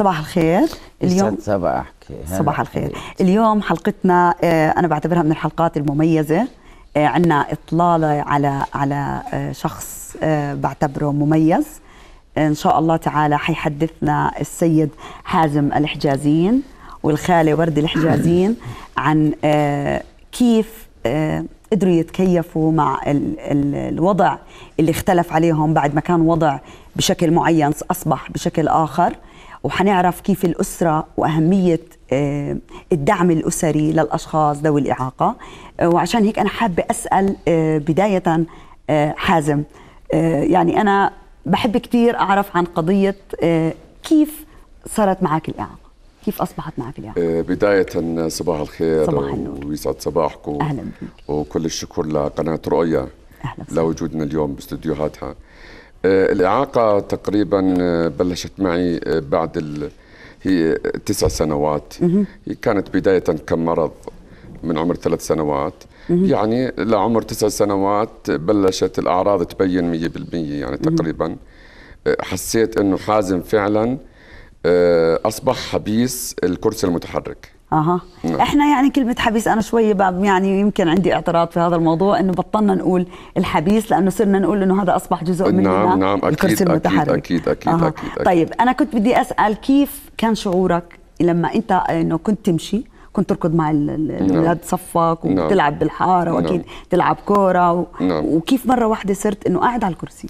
صباح الخير اليوم صباحك صباح الخير اليوم حلقتنا آه، انا بعتبرها من الحلقات المميزه آه، عندنا اطلاله على على آه، شخص بعتبره مميز ان شاء الله تعالى حيحدثنا السيد حازم الحجازين والخاله وردة الحجازين عن كيف قدروا يتكيفوا مع الوضع اللي اختلف عليهم بعد ما كان وضع بشكل معين اصبح بشكل اخر وحنعرف كيف الأسرة وأهمية آه، الدعم الأسري للأشخاص ذوي الإعاقة آه، وعشان هيك أنا حابة أسأل آه، بداية حازم يعني أنا بحب كثير أعرف عن قضية كيف صارت معك الإعاقة كيف اصبحت معك الإعاقة بداية صباح الخير صباح النور ويسعد صباحكم اهلا بك وكل الشكر لقناة رؤيا اهلا لوجودنا اليوم باستديوهاتها آه، الإعاقة تقريبا آه، بلشت معي آه، بعد ال... هي تسع سنوات هي كانت بداية كمرض من عمر ثلاث سنوات يعني لعمر تسع سنوات بلشت الأعراض تبين مية بالمية يعني تقريبا حسيت أنه حازم فعلا أصبح حبيس الكرسي المتحرك اها نعم. احنا يعني كلمه حبيس انا شوي يعني يمكن عندي اعتراض في هذا الموضوع انه بطلنا نقول الحبيس لانه صرنا نقول انه هذا اصبح جزء من نعم نعم أكيد أكيد اكيد اكيد أكيد, أكيد, أكيد طيب انا كنت بدي اسال كيف كان شعورك لما انت انه كنت تمشي كنت تركض مع نعم. الاولاد نعم. صفك وتلعب نعم. بالحاره واكيد نعم. تلعب كوره و... نعم. وكيف مره واحده صرت انه قاعد على الكرسي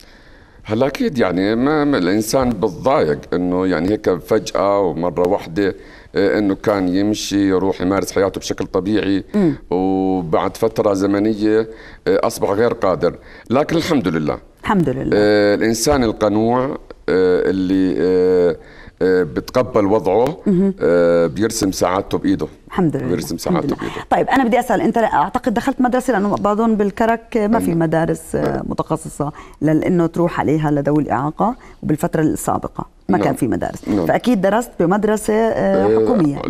هلا اكيد يعني ما الانسان بتضايق انه يعني هيك فجاه ومره واحده آه، انه كان يمشي يروح يمارس حياته بشكل طبيعي م. وبعد فتره زمنيه آه، اصبح غير قادر لكن الحمد لله الحمد لله آه، الانسان القنوع اللي آه، بتقبل وضعه آه بيرسم ساعاته بايده الحمد لله بيرسم ساعاته بايده طيب انا بدي اسال انت اعتقد دخلت مدرسه لانه بظن بالكرك ما في أيوة. مدارس آه، متخصصه لانه تروح عليها لذوي الاعاقه وبالفتره السابقه ما نعم. كان في مدارس نعم. فاكيد درست بمدرسه آه، آه، حكوميه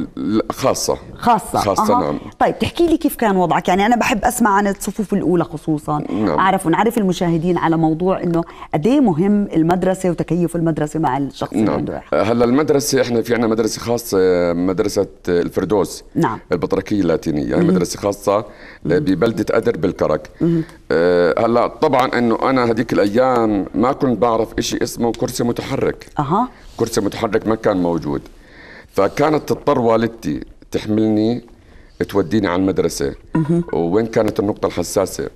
خاصه خاصه خاصه أه. نعم طيب تحكي لي كيف كان وضعك يعني انا بحب اسمع عن الصفوف الاولى خصوصا نعم. اعرف ونعرف المشاهدين على موضوع انه قد ايه مهم المدرسه وتكيف المدرسه مع الشخص نعم. اللي عنده هلا المدرسه احنا في عندنا مدرسه خاصه مدرسه الفردوس نعم البطركيه اللاتينيه يعني مدرسه خاصه ببلده ادر بالكرك آه، هلا طبعا انه انا هذيك الايام ما كنت بعرف شيء اسمه كرسي متحرك اها كرسي متحرك ما كان موجود فكانت تضطر والدتي تحملني توديني على المدرسة وين كانت النقطة الحساسة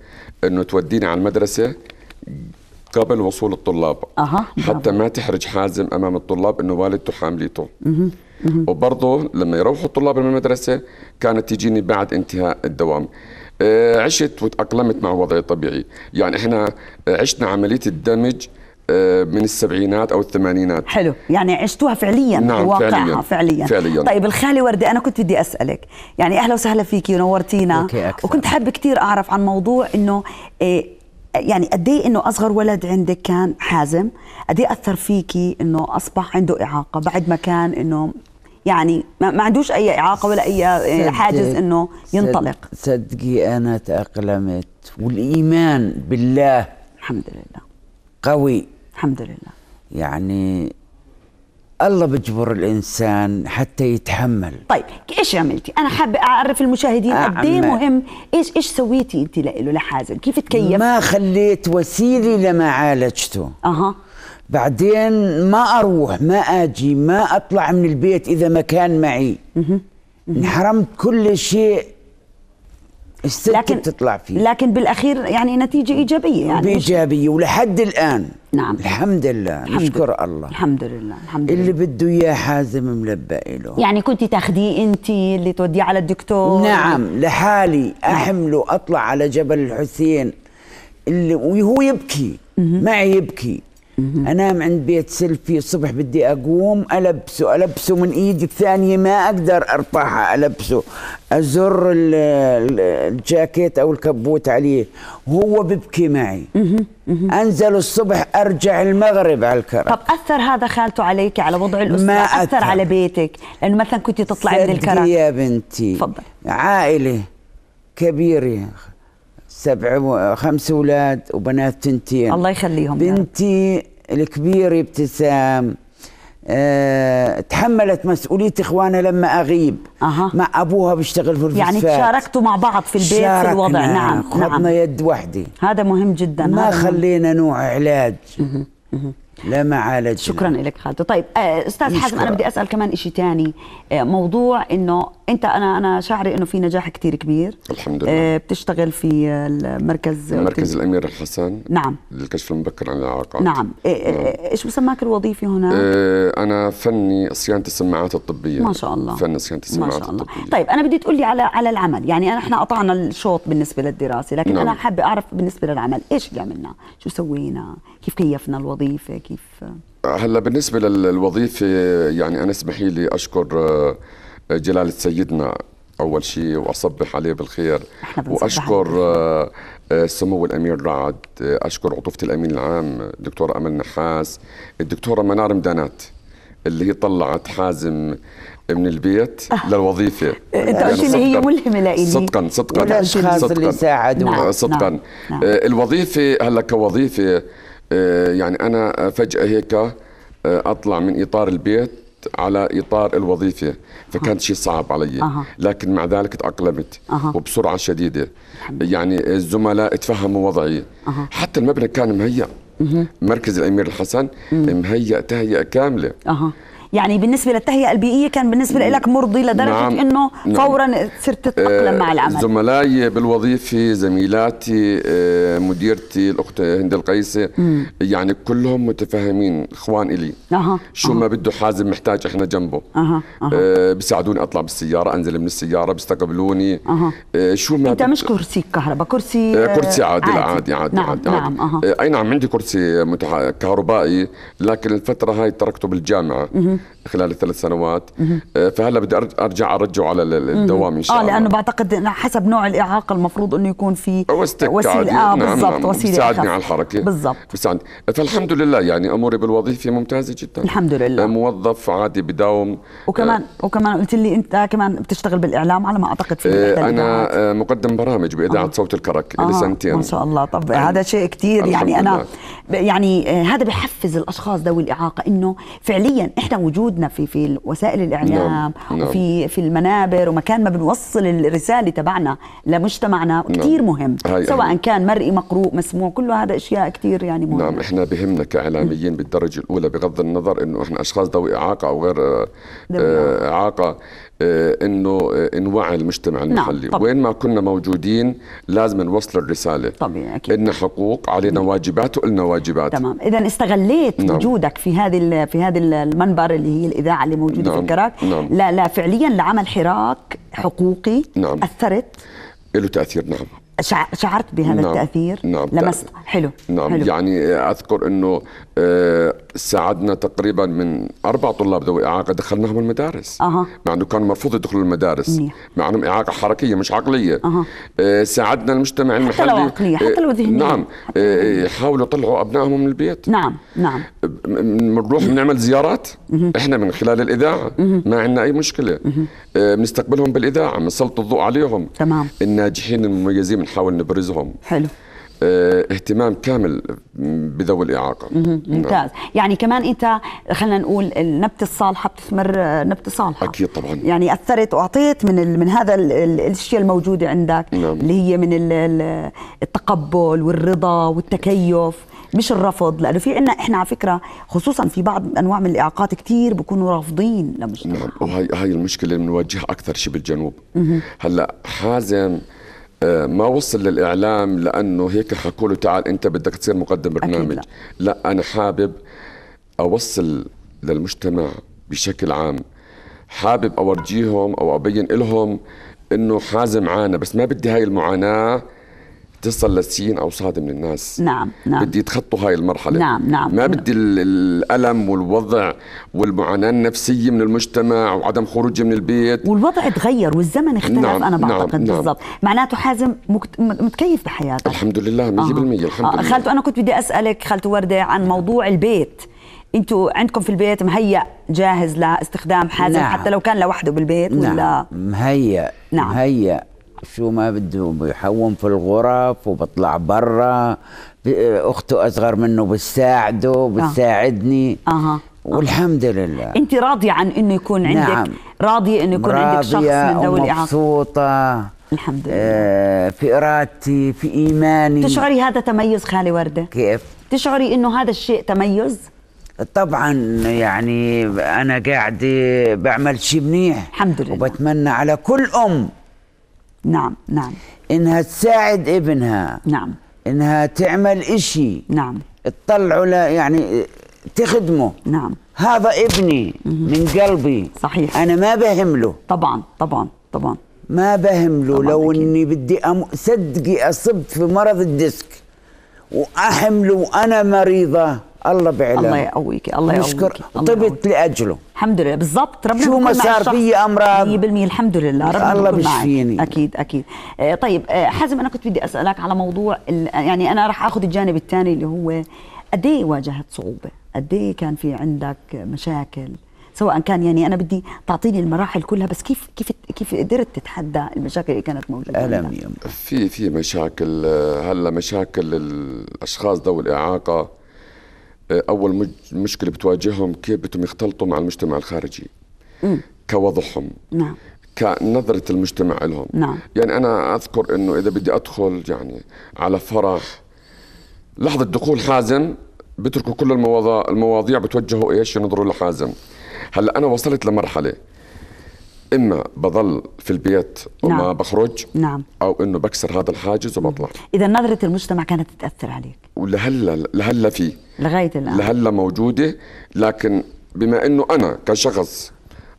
انه توديني على المدرسة قبل وصول الطلاب حتى ما تحرج حازم امام الطلاب انه والدته حاملته وبرضه لما يروحوا الطلاب من المدرسة كانت تجيني بعد انتهاء الدوام آه، عشت وتأقلمت مع وضعي الطبيعي يعني احنا عشنا عملية الدمج آه، من السبعينات او الثمانينات حلو يعني عشتوها فعليا نعم واقعها فعليا. فعليا فعليا طيب الخاله ورده انا كنت بدي اسالك يعني اهلا وسهلا فيكي ونورتينا أكثر. وكنت حابه كثير اعرف عن موضوع انه آه، يعني قد ايه انه اصغر ولد عندك كان حازم قد ايه اثر فيكي انه اصبح عنده اعاقه بعد ما كان انه يعني ما عندوش اي اعاقه ولا اي آه، حاجز انه ينطلق صدقي انا تاقلمت والايمان بالله الحمد لله قوي الحمد لله يعني الله بيجبر الانسان حتى يتحمل طيب ايش عملتي انا حابه اعرف المشاهدين قد ايه مهم ايش ايش سويتي انت له لحازم كيف تكيف ما خليت وسيلي لما عالجته اها بعدين ما اروح ما اجي ما اطلع من البيت اذا ما كان معي انحرمت كل شيء الست لكن بتطلع فيه لكن بالاخير يعني نتيجه ايجابيه يعني بايجابيه ولحد الان نعم الحمد لله الحمد نشكر الله الحمد لله الحمد لله اللي بده اياه حازم ملبق له يعني كنت تاخذيه انت اللي توديه على الدكتور نعم لحالي احمله اطلع على جبل الحسين اللي وهو يبكي معي يبكي انام عند بيت سيلفي الصبح بدي اقوم البسه البسه من ايدي الثانيه ما اقدر ارفعها البسه ازر الجاكيت او الكبوت عليه هو ببكي معي انزل الصبح ارجع المغرب على الكرك طب اثر هذا خالته عليك على وضع الاسره ما أثر, اثر على بيتك لانه مثلا كنت تطلعي من الكرك يا بنتي فضل. عائله كبيره يا اخي سبع خمس اولاد وبنات تنتين الله يخليهم بنتي الكبيره ابتسام أه تحملت مسؤولية إخوانها لما أغيب أه. مع أبوها بيشتغل في الفسفات يعني تشاركتوا مع بعض في البيت في الوضع نعم خدنا نعم. يد وحده هذا مهم جدا ما هذا خلينا نوع علاج مه. مه. لا معالج شكرا لك خالد طيب آه، استاذ حازم انا بدي اسال كمان شيء ثاني آه، موضوع انه انت انا انا شعري انه في نجاح كثير كبير الحمد لله آه، بتشتغل في المركز مركز الامير الحسن نعم للكشف المبكر عن الاعاقات نعم, نعم. ايش بسماك الوظيفي هناك انا فني صيانه السماعات الطبيه ما شاء الله فني صيانه السماعات ما شاء الله. الطبيه طيب انا بدي تقول لي على على العمل يعني احنا قطعنا الشوط بالنسبه للدراسه لكن نعم. انا حابه اعرف بالنسبه للعمل ايش اللي عملنا شو سوينا كيف كيفنا الوظيفه كيف هلا بالنسبه للوظيفه يعني انا اسمحي لي اشكر آه، جلاله سيدنا اول شيء واصبح عليه بالخير واشكر آه، آه، سمو الامير رعد اشكر عطوفه الامين العام الدكتوره امل نحاس الدكتوره منار مدانات اللي هي طلعت حازم من البيت للوظيفه انت قلت يعني لي هي ملهمه لإلي صدقا صدقا والاشخاص اللي ساعدوا صدقا, نعم. صدقاً. نعم،, نعم. الوظيفه هلا كوظيفه آه، يعني أنا فجأة هيك آه، أطلع من إطار البيت على اطار الوظيفه فكان شيء صعب علي أه. لكن مع ذلك تاقلمت أه. وبسرعه شديده يعني الزملاء تفهموا وضعي أه. حتى المبنى كان مهيأ مركز الامير الحسن أمم. مهيأ تهيئه كامله أه. يعني بالنسبه للتهيئه البيئيه كان بالنسبه لك مرضي لدرجه نعم. انه نعم. فورا صرت تتاقلم آه مع العمل زملائي بالوظيفه زميلاتي آه مديرتي الاخت هند القيسي يعني كلهم متفاهمين اخوان الي أه. شو أه. ما بده حازم محتاج احنا جنبه أه. أه. آه بيساعدوني اطلع بالسياره انزل من السياره بيستقبلوني أه. آه شو ما انت مش كرسي كهرباء كرسي آه كرسي عادي عادي عادي, عادي, نعم. عادي. نعم. أه. اي نعم عندي كرسي كهربائي لكن الفتره هاي تركته بالجامعه مه خلال الثلاث سنوات آه، فهلا بدي ارجع ارجعه على الدوام ان شاء الله اه لانه بعتقد حسب نوع الاعاقه المفروض انه يكون في وسيله آه نعم، بالضبط نعم. وسيله وسيله بيساعدني على الحركه بالضبط بيساعدني فالحمد لله يعني اموري بالوظيفه ممتازه جدا الحمد لله آه، موظف عادي بداوم وكمان آه وكمان قلت لي انت كمان بتشتغل بالاعلام على ما اعتقد في آه انا آه مقدم برامج باذاعه آه. صوت الكرك آه. لسنتين ما شاء الله طب آه. هذا شيء كثير يعني انا يعني آه، هذا بحفز الاشخاص ذوي الاعاقه انه فعليا احنا وجودنا في في وسائل الاعلام نعم،, نعم. وفي في المنابر ومكان ما بنوصل الرساله تبعنا لمجتمعنا نعم. كثير مهم هاي سواء أهم. كان مرئي مقروء مسموع كل هذا اشياء كثير يعني مهمه نعم احنا بهمنا كاعلاميين بالدرجه الاولى بغض النظر انه احنا اشخاص ذوي اعاقه او غير آه، اعاقه آه، آه، انه آه، نوعي المجتمع نعم، المحلي نعم وين ما كنا موجودين لازم نوصل الرساله طبيعي اكيد حقوق علينا نعم. واجبات ولنا واجبات تمام اذا استغليت نعم. وجودك في هذه في هذا المنبر اللي هي الاذاعه اللي موجوده نعم. في الكراك نعم. لا لا فعليا لعمل حراك حقوقي نعم. اثرت له تاثير نعم شعرت بهذا نعم التاثير نعم لمست حلو نعم حلو. يعني اذكر انه آه، ساعدنا تقريبا من اربع طلاب ذوي اعاقه دخلناهم المدارس أه. مع انه كان مرفوض يدخلوا المدارس منيح. مع انهم اعاقه حركيه مش عقليه أه. ساعدنا المجتمع المحلي حتى لو عقلية حتى لو آه، ذهنيه نعم آه، يحاولوا يطلعوا ابنائهم من البيت نعم نعم بنروح بنعمل زيارات مه. احنا من خلال الاذاعه ما عندنا اي مشكله بنستقبلهم بالاذاعه بنسلط الضوء عليهم تمام الناجحين المميزين بنحاول نبرزهم حلو آه، اهتمام كامل بذوي الاعاقه نعم. ممتاز يعني كمان انت خلينا نقول النبته الصالحه بتثمر نبته صالحه اكيد طبعا يعني اثرت واعطيت من من هذا الاشياء الموجوده عندك نعم. اللي هي من التقبل والرضا والتكيف مش الرفض لانه في عنا احنا على فكره خصوصا في بعض انواع من الاعاقات كثير بكونوا رافضين لمجتمعهم نعم وهي هاي المشكله اللي بنواجهها اكثر شيء بالجنوب هلا حازم آه، ما وصل للاعلام لانه هيك حكوا له تعال انت بدك تصير مقدم برنامج لا. لا انا حابب اوصل للمجتمع بشكل عام حابب اورجيهم او ابين لهم انه حازم عانى بس ما بدي هاي المعاناه تصل لسين او صاد من الناس نعم نعم بدي يتخطوا هاي المرحله نعم نعم ما بدي الالم والوضع والمعاناه النفسيه من المجتمع وعدم خروجي من البيت والوضع تغير والزمن اختلف نعم انا بعتقد نعم, نعم. بالضبط نعم معناته حازم متكيف بحياتك الحمد لله 100% آه. الحمد آه. لله خالته انا كنت بدي اسالك خالته ورده عن موضوع البيت انتوا عندكم في البيت مهيأ جاهز لاستخدام حازم نعم. حتى لو كان لوحده بالبيت نعم. ولا مهيأ نعم مهيأ شو ما بده بيحوم في الغرف وبطلع برا اخته اصغر منه بتساعده آه. بتساعدني أه. والحمد لله انت راضيه عن انه يكون عندك نعم. راضيه انه يكون عندك شخص من ذوي الاعاقه مبسوطه الحمد آه، لله آه في ارادتي في ايماني تشعري هذا تميز خالي ورده كيف تشعري انه هذا الشيء تميز طبعا يعني انا قاعده بعمل شيء منيح الحمد لله وبتمنى على كل ام نعم نعم انها تساعد ابنها نعم انها تعمل اشي نعم تطلعه يعني تخدمه نعم هذا ابني من قلبي صحيح انا ما بهمله طبعا طبعا طبعا ما بهمله طبعاً لو اني بدي أم... صدقي اصبت في مرض الديسك واحمله وانا مريضه الله بعلاج الله يقويك الله يقويك طبت لاجله الحمد لله بالضبط ربنا شو صار في امراض 100% الحمد لله ربنا الله بيشفيني اكيد اكيد آه، طيب آه، حازم انا كنت بدي اسالك على موضوع يعني انا راح اخذ الجانب الثاني اللي هو قد ايه واجهت صعوبه قد ايه كان في عندك مشاكل سواء كان يعني انا بدي تعطيني المراحل كلها بس كيف كيف كيف قدرت تتحدى المشاكل اللي كانت موجوده الم في في مشاكل آه، هلا مشاكل الاشخاص ذوي الاعاقه آه، اول مشكله بتواجههم كيف بدهم يختلطوا مع المجتمع الخارجي م. كوضعهم نعم كنظرة المجتمع لهم نعم. يعني أنا أذكر أنه إذا بدي أدخل يعني على فرح لحظة دخول حازم بيتركوا كل المواضيع بتوجهوا إيش ينظروا لحازم هلا أنا وصلت لمرحلة اما بضل في البيت وما نعم. بخرج نعم او انه بكسر هذا الحاجز وبطلع اذا نظره المجتمع كانت تاثر عليك ولهلا لهلا في لغايه الان لهلا موجوده لكن بما انه انا كشخص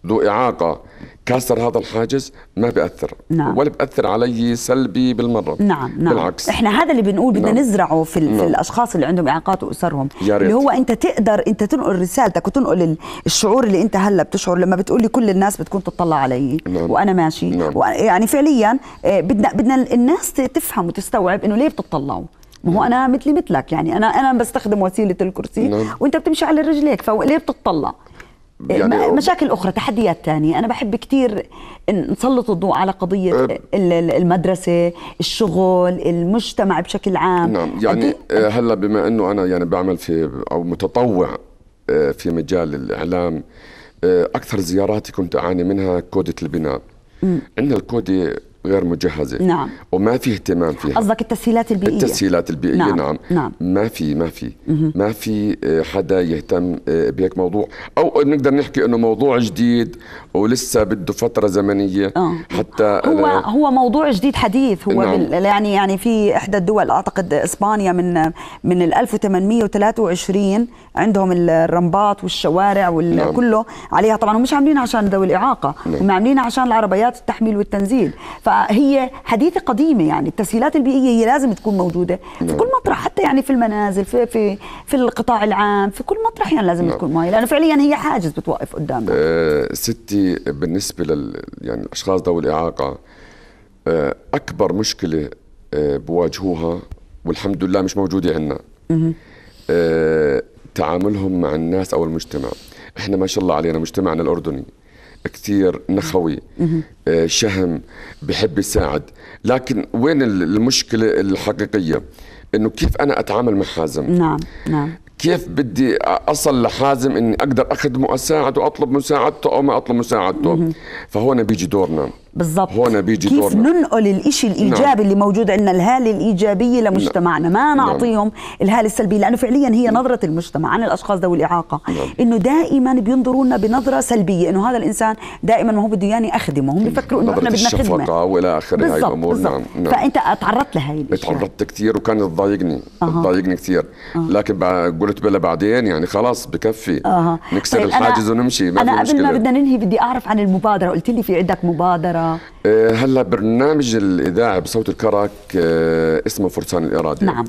ذو اعاقه كسر هذا الحاجز ما بيأثر نعم. ولا بيأثر علي سلبي بالمرة نعم نعم بالعكس احنا هذا اللي بنقول بدنا نعم. نزرعه في, نعم. في الأشخاص اللي عندهم إعاقات وأسرهم اللي هو أنت تقدر أنت تنقل رسالتك وتنقل الشعور اللي أنت هلا بتشعر لما بتقول لي كل الناس بتكون تطلع علي نعم. وأنا ماشي نعم. يعني فعليا آه، بدنا بدنا الناس تفهم وتستوعب إنه ليه بتطلعوا ما هو نعم. انا مثلي مثلك يعني انا انا بستخدم وسيله الكرسي نعم. وانت بتمشي على رجليك فليه بتطلع يعني مشاكل اخرى تحديات ثانيه انا بحب كثير نسلط الضوء على قضيه المدرسه الشغل المجتمع بشكل عام نعم يعني آه، هلا بما انه انا يعني بعمل في او متطوع آه، في مجال الاعلام آه، اكثر زياراتي كنت اعاني منها كوده البناء عندنا الكوده غير مجهزه نعم وما في اهتمام فيها قصدك التسهيلات البيئيه التسهيلات البيئيه نعم نعم, نعم. ما في ما في ما في آه، حدا يهتم آه، بهيك موضوع او نقدر نحكي انه موضوع جديد ولسه بده فتره زمنيه آه. حتى هو هو موضوع جديد حديث هو نعم. بال يعني يعني في احدى الدول اعتقد اسبانيا من من 1823 عندهم الرمبات والشوارع وكله نعم. عليها طبعا ومش عاملينها عشان ذوي الاعاقه نعم. هم عاملينها عشان العربيات التحميل والتنزيل ف فهي حديثه قديمه يعني التسهيلات البيئيه هي لازم تكون موجوده في نعم. كل مطرح حتى يعني في المنازل في في في القطاع العام في كل مطرح يعني لازم نعم. تكون ماي لانه فعليا هي حاجز بتوقف قدامنا أه ستي بالنسبه لل يعني الاشخاص ذوي الاعاقه آه، اكبر مشكله أه بواجهوها والحمد لله مش موجوده عندنا أه تعاملهم مع الناس او المجتمع احنا ما شاء الله علينا مجتمعنا الاردني كثير نخوي آه، شهم بحب يساعد لكن وين المشكلة الحقيقية انه كيف انا اتعامل مع حازم نعم نعم كيف بدي اصل لحازم اني اقدر اخدمه اساعده واطلب مساعدته او ما اطلب مساعدته فهون بيجي دورنا بالضبط هون بيجي كيف دورنا. ننقل الإشي الإيجابي نعم. اللي موجود عندنا الهالة الإيجابية لمجتمعنا نعم. ما نعم. نعطيهم نعم. الهالة السلبية لأنه فعليا هي نعم. نظرة المجتمع عن الأشخاص ذوي الإعاقة نعم. إنه دائما بينظروا لنا بنظرة سلبية إنه هذا الإنسان دائما ما هو بده ياني أخدمه هم بيفكروا إنه إحنا بدنا خدمة وإلى آخره هاي الأمور نعم. نعم فأنت تعرضت لهي الأشياء تعرضت كثير وكانت تضايقني تضايقني أه. كثير أه. لكن قلت بلا بعدين يعني خلاص بكفي أه. نكسر طيب الحاجز ونمشي ما أنا قبل ما بدنا ننهي بدي أعرف عن المبادرة قلت لي في عندك مبادرة آه، هلا برنامج الاذاعه بصوت الكرك آه، اسمه فرسان الاراده نعم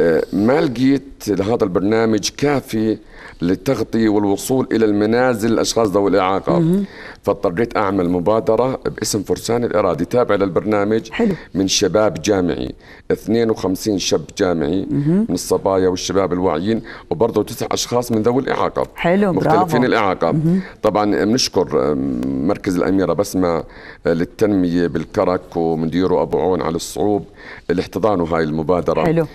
آه، ما لقيت لهذا البرنامج كافي للتغطية والوصول إلى المنازل الأشخاص ذوي الإعاقة فاضطريت أعمل مبادرة باسم فرسان الإرادي تابع للبرنامج حلو. من شباب جامعي 52 شاب جامعي مم. من الصبايا والشباب الواعيين وبرضه تسع أشخاص من ذوي الإعاقة حلو مختلفين برافو. الإعاقة مم. طبعا بنشكر آه، مركز الأميرة بسمة آه، للتنمية بالكرك ومديره أبو عون على الصعوب اللي احتضنوا هاي المبادرة حلو.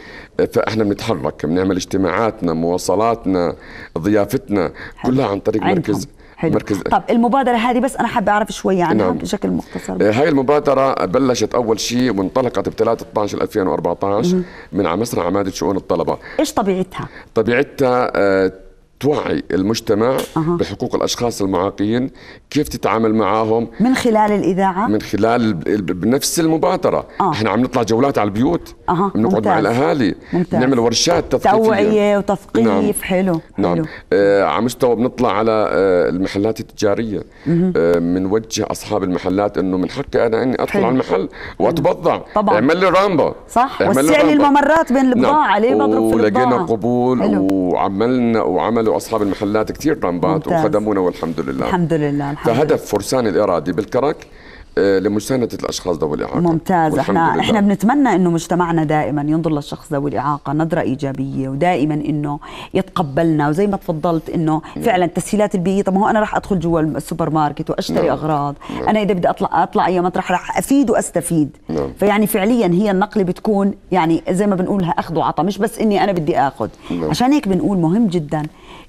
فاحنا بنتحرك بنعمل اجتماعاتنا مواصلاتنا ضيافتنا كلها عن طريق عندهم. مركز حلو. مركز طب المبادرة هذه بس أنا حابة أعرف شوية عنها نعم. بشكل مختصر آه، هاي المبادرة بلشت أول شيء وانطلقت ب 3 12 2014 مم. من على مسرح عمادة شؤون الطلبة إيش طبيعتها؟ طبيعتها آه، توعي المجتمع أه. بحقوق الاشخاص المعاقين كيف تتعامل معاهم من خلال الاذاعه من خلال بنفس المبادره أه. احنا عم نطلع جولات على البيوت أه. بنقعد مع الاهالي ممتاز. نعمل ورشات تثقيفيه توعيه وتثقيف نعم. حلو نعم آه على مستوى بنطلع على آه المحلات التجاريه بنوجه آه اصحاب المحلات انه من حقي انا اني اطلع حلو. على المحل واتبضع طبعا اعمل لي رامبا صح وسع لي الممرات بين البضاعه نعم. ليه مضروب في البضاعه ولقينا قبول حلو. وعملنا وعملوا واصحاب المحلات كثير رمبات وخدمونا والحمد لله الحمد لله الحمد فهدف فرسان الاراده بالكرك آه، لمساندة الأشخاص ذوي الإعاقة ممتاز احنا لله. احنا بنتمنى إنه مجتمعنا دائما ينظر للشخص ذوي الإعاقة نظرة إيجابية ودائما إنه يتقبلنا وزي ما تفضلت إنه نعم. فعلا التسهيلات البيئية طب ما هو أنا راح أدخل جوا السوبر ماركت وأشتري نعم. أغراض نعم. أنا إذا بدي أطلع أطلع أي مطرح راح أفيد وأستفيد نعم. فيعني فعليا هي النقلة بتكون يعني زي ما بنقولها أخذ وعطى مش بس إني أنا بدي آخذ نعم. عشان هيك بنقول مهم جدا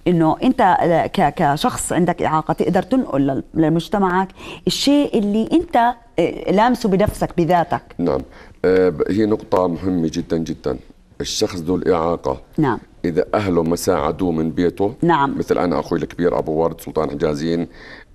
انه انت آه، كشخص عندك اعاقه تقدر تنقل لمجتمعك الشيء اللي انت انت آه، لامسه بنفسك بذاتك نعم آه، هي نقطة مهمة جدا جدا الشخص ذو الإعاقة نعم إذا أهله ما ساعدوه من بيته نعم مثل أنا أخوي الكبير أبو ورد سلطان حجازين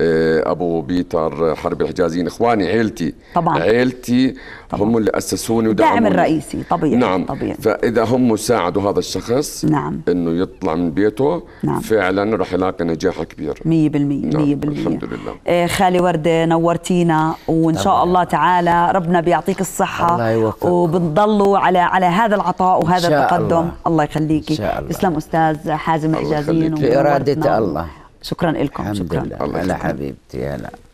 آه، ابو بيتر حرب الحجازيين اخواني عيلتي طبعا عيلتي طبعا. هم اللي اسسوني ودعموني الدعم الرئيسي طبيعي نعم طبيعي. فاذا هم ساعدوا هذا الشخص نعم انه يطلع من بيته نعم. فعلا راح يلاقي نجاح كبير 100% 100% نعم. الحمد لله آه، خالي ورده نورتينا وان طبعا. شاء الله تعالى ربنا بيعطيك الصحه الله يوفقك وبنضلوا على على هذا العطاء وهذا التقدم الله, الله يخليكي تسلم استاذ حازم الحجازيين في اراده الله شكرا لكم شكرا الله الله حبيبتي هلا